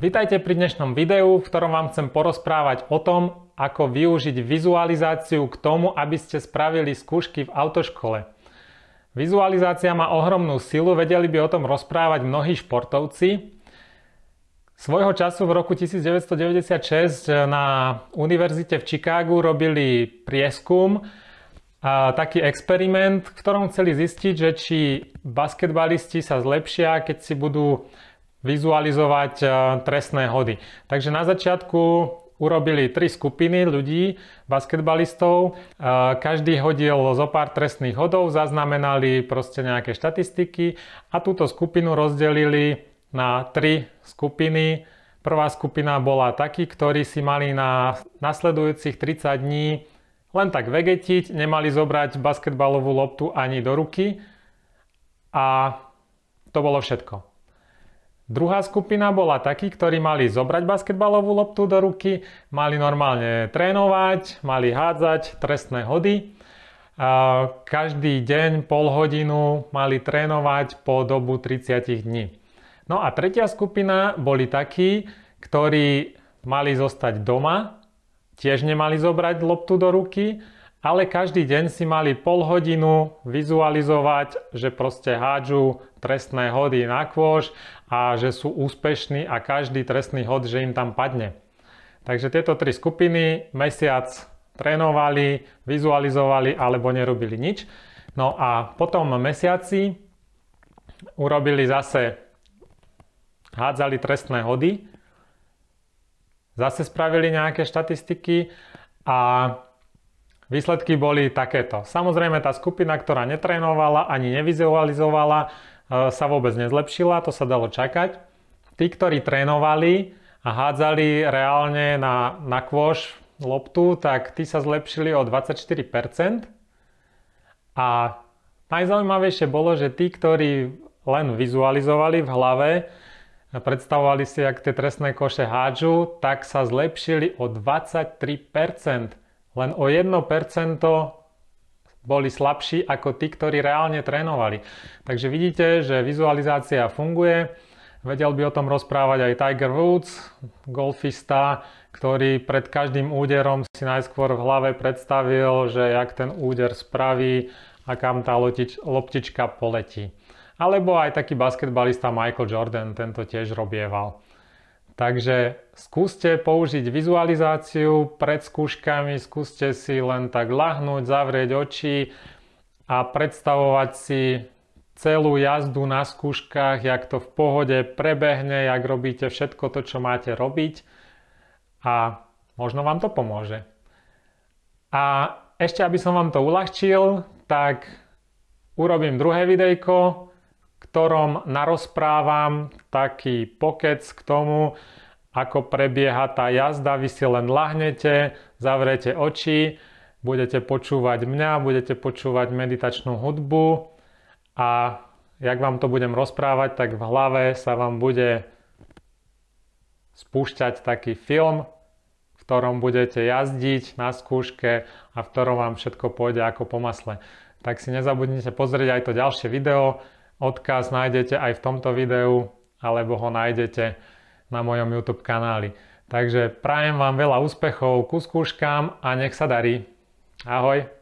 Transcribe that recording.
Vítajte pri dnešnom videu, v ktorom vám chcem porozprávať o tom, ako využiť vizualizáciu k tomu, aby ste spravili skúšky v autoškole. Vizualizácia má ohromnú silu, vedeli by o tom rozprávať mnohí športovci. Svojho času v roku 1996 na univerzite v Chicagu robili prieskum, a taký experiment, v ktorom chceli zistiť, že či basketbalisti sa zlepšia, keď si budú vizualizovať e, trestné hody. Takže na začiatku urobili tri skupiny ľudí, basketbalistov. E, každý hodil zo pár trestných hodov, zaznamenali proste nejaké štatistiky a túto skupinu rozdelili na tri skupiny. Prvá skupina bola takí, ktorí si mali na nasledujúcich 30 dní len tak vegetiť, nemali zobrať basketbalovú loptu ani do ruky a to bolo všetko. Druhá skupina bola takí, ktorí mali zobrať basketbalovú loptu do ruky, mali normálne trénovať, mali hádzať trestné hody. Každý deň pol hodinu mali trénovať po dobu 30 dní. No a tretia skupina boli takí, ktorí mali zostať doma, tiež nemali zobrať loptu do ruky, ale každý deň si mali pol hodinu vizualizovať, že proste hádžu trestné hody na kôž a že sú úspešní a každý trestný hod, že im tam padne. Takže tieto tri skupiny mesiac trénovali, vizualizovali alebo nerobili nič. No a potom mesiaci urobili zase, hádzali trestné hody, zase spravili nejaké štatistiky a Výsledky boli takéto. Samozrejme tá skupina, ktorá netrénovala ani nevizualizovala, e, sa vôbec nezlepšila, to sa dalo čakať. Tí, ktorí trénovali a hádzali reálne na, na kôš loptu, tak tí sa zlepšili o 24%. A najzaujímavejšie bolo, že tí, ktorí len vizualizovali v hlave, predstavovali si, ak tie trestné koše hádžu, tak sa zlepšili o 23% len o 1% boli slabší ako tí, ktorí reálne trénovali. Takže vidíte, že vizualizácia funguje. Vedel by o tom rozprávať aj Tiger Woods, golfista, ktorý pred každým úderom si najskôr v hlave predstavil, že jak ten úder spraví a kam tá loptička poletí. Alebo aj taký basketbalista Michael Jordan, tento tiež robieval. Takže skúste použiť vizualizáciu pred skúškami, skúste si len tak lahnúť, zavrieť oči a predstavovať si celú jazdu na skúškach, jak to v pohode prebehne, jak robíte všetko to, čo máte robiť a možno vám to pomôže. A ešte, aby som vám to uľahčil, tak urobím druhé videjko, ktorom narozprávam taký pokec k tomu, ako prebieha tá jazda. Vy si len lahnete, zavrete oči, budete počúvať mňa, budete počúvať meditačnú hudbu a jak vám to budem rozprávať, tak v hlave sa vám bude spúšťať taký film, v ktorom budete jazdiť na skúške a v ktorom vám všetko pôjde ako po masle. Tak si nezabudnite pozrieť aj to ďalšie video, Odkaz nájdete aj v tomto videu, alebo ho nájdete na mojom YouTube kanáli. Takže prajem vám veľa úspechov ku skúškám a nech sa darí. Ahoj!